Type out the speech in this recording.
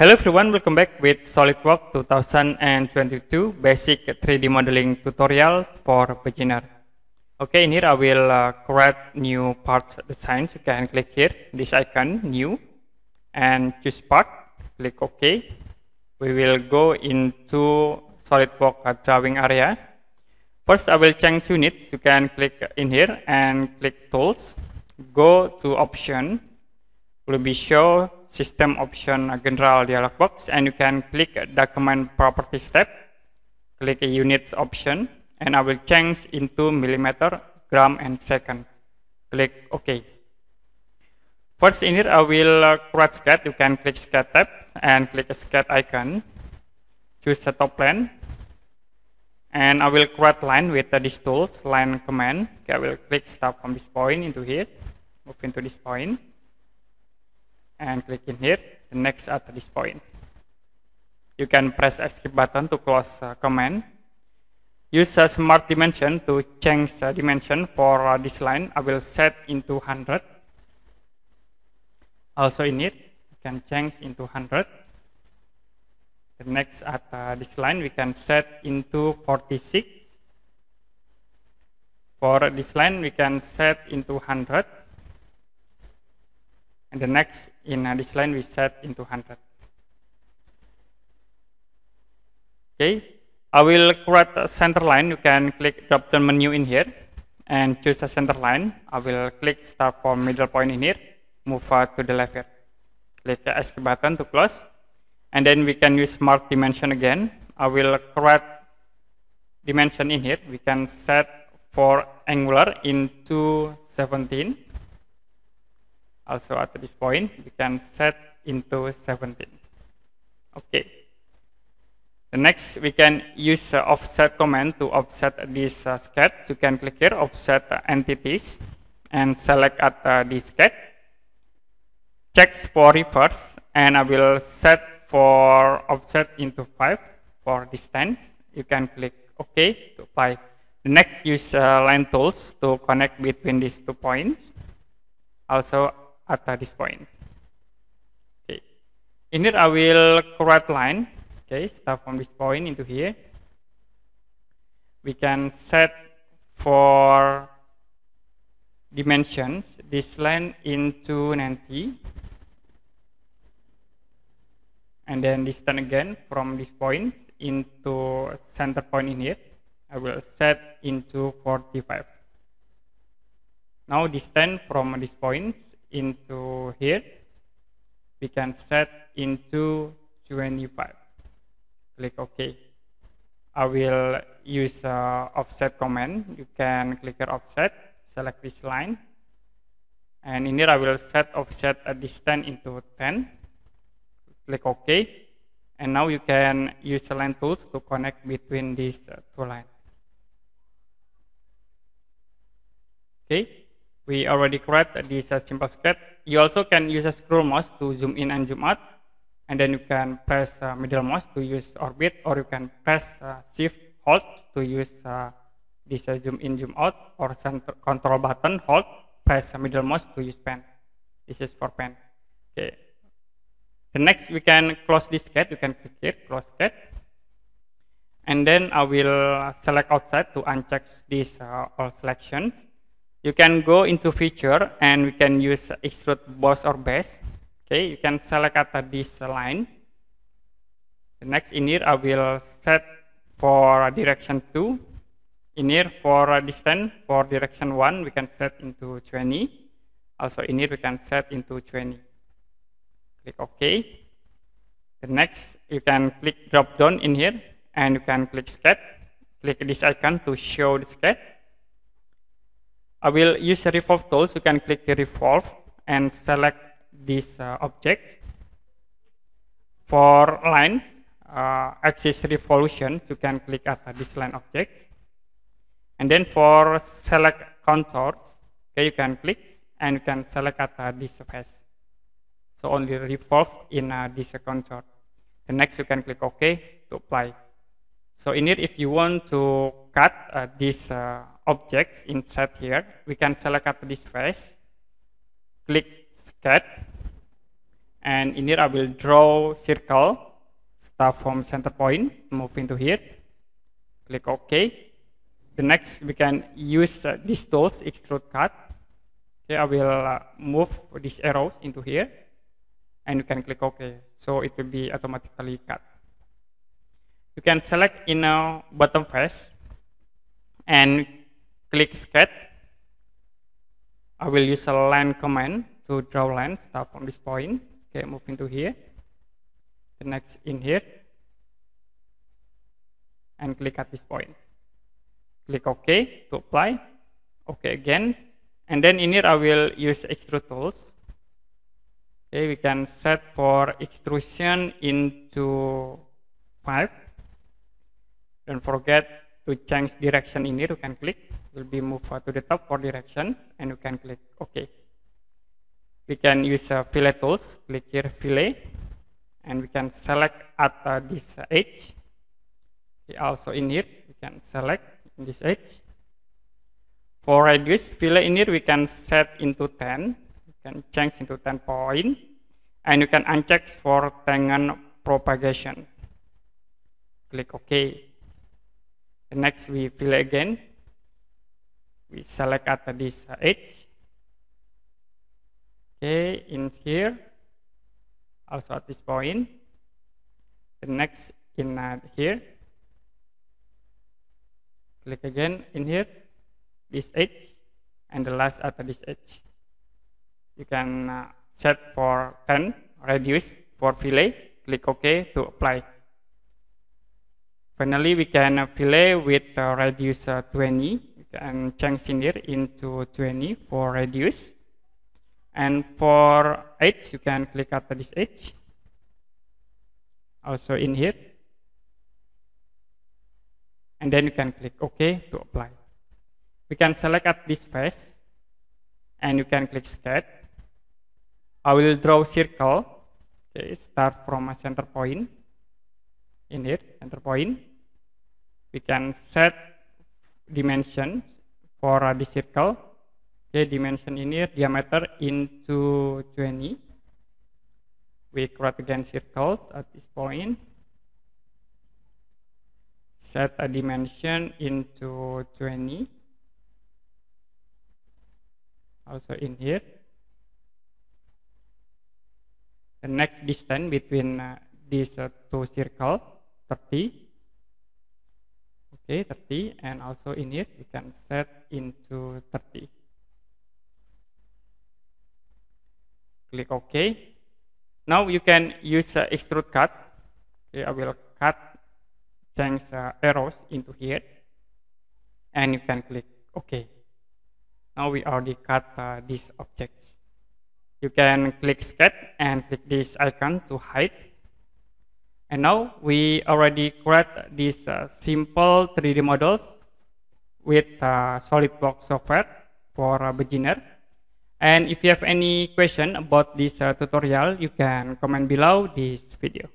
Hello everyone, welcome back with SolidWorks 2022 Basic 3D Modeling Tutorials for Beginner. Okay, in here I will uh, create new part design. You can click here, this icon, new, and choose part, click OK. We will go into SolidWorks drawing area. First, I will change unit. You can click in here and click tools, go to option, will be show system option uh, general dialog box and you can click document properties tab click units option and I will change into millimeter gram and second click OK first in here I will uh, create sketch you can click sketch tab and click sketch icon choose a top plane and I will create line with uh, these tools line command okay, I will click start from this point into here move into this point and click in here, the next at this point. You can press escape button to close uh, command. Use a smart dimension to change the dimension for uh, this line. I will set into 100. Also in it, you can change into 100. The next at uh, this line, we can set into 46. For this line, we can set into 100 and the next in this line we set into 100. Okay, I will create a center line. You can click drop down menu in here and choose a center line. I will click start from middle point in here, move uh, to the left here. Click the escape button to close. And then we can use mark dimension again. I will create dimension in here. We can set for angular into 17 also at this point we can set into 17 okay the next we can use uh, offset command to offset this uh, sketch you can click here offset uh, entities and select at uh, this sketch checks for reverse and I will set for offset into 5 for distance you can click OK to apply the next use uh, line tools to connect between these two points also at this point. Okay. In here, I will create line. Okay, start from this point into here. We can set for dimensions this line into 90 and then distance again from this point into center point in here I will set into 45 now distance from this point into here we can set into 25 click ok i will use uh, offset command you can click offset select this line and in here i will set offset at distance into 10 click ok and now you can use the line tools to connect between these uh, two lines okay we already created this uh, simple sketch. You also can use a scroll mouse to zoom in and zoom out. And then you can press uh, middle mouse to use orbit, or you can press uh, shift hold to use uh, this uh, zoom in, zoom out, or center control button hold, press uh, middle mouse to use pen. This is for pen. Okay. The next, we can close this sketch. You can click here, close sketch. And then I will select outside to uncheck these all selections you can go into feature and we can use extrude boss or base okay you can select at this line the next in here i will set for direction 2 in here for distance for direction 1 we can set into 20 also in here we can set into 20 click ok the next you can click drop down in here and you can click sketch click this icon to show the sketch I will use the revolve tool. So you can click the revolve and select this uh, object. For lines, uh, axis revolution, you can click at this line object. And then for select contours, okay, you can click and you can select at uh, this face. So only revolve in uh, this contour. The next you can click OK to apply. So in it, if you want to cut uh, this uh, objects inside here, we can select this face, click sketch, and in here I will draw circle, start from center point, move into here, click OK. The next we can use uh, these tools, extrude cut. Okay, I will uh, move these arrows into here, and you can click OK. So it will be automatically cut. You can select in a bottom face, and click sketch. I will use a line command to draw line, start from this point. Okay, move into here. The next in here. And click at this point. Click OK to apply. OK again. And then in here I will use extrude tools. Okay, we can set for extrusion into 5. Don't forget to change direction in here, you can click. will be moved to the top for directions and you can click OK. We can use uh, fillet tools, click here fillet, and we can select at uh, this edge. Also in here, we can select this edge. For radius, fillet in here we can set into 10, We can change into 10 point, and you can uncheck for tangen propagation. Click OK. The next we fillet again, we select at this edge okay in here also at this point the next in uh, here click again in here this edge and the last at this edge you can uh, set for 10 reduce for fillet click ok to apply finally we can uh, fillet with uh, radius uh, 20 and change changing it into 20 for radius. And for edge, you can click at this edge. Also in here. And then you can click OK to apply. We can select at this face. And you can click sketch. I will draw circle. Okay, start from a center point. In here, center point. We can set dimension for a this circle. Okay, dimension ini diameter into 20. We create again circles at this point. Set a dimension into 20. Also in here. The next distance between uh, these uh, two circles, 30. okay 30 and also in it you can set into 30 click ok now you can use uh, extrude cut okay, I will cut change uh, arrows into here and you can click ok now we already cut uh, these objects you can click sketch and click this icon to hide and now we already create these uh, simple 3D models with uh, SolidWorks software for uh, beginner. And if you have any question about this uh, tutorial, you can comment below this video.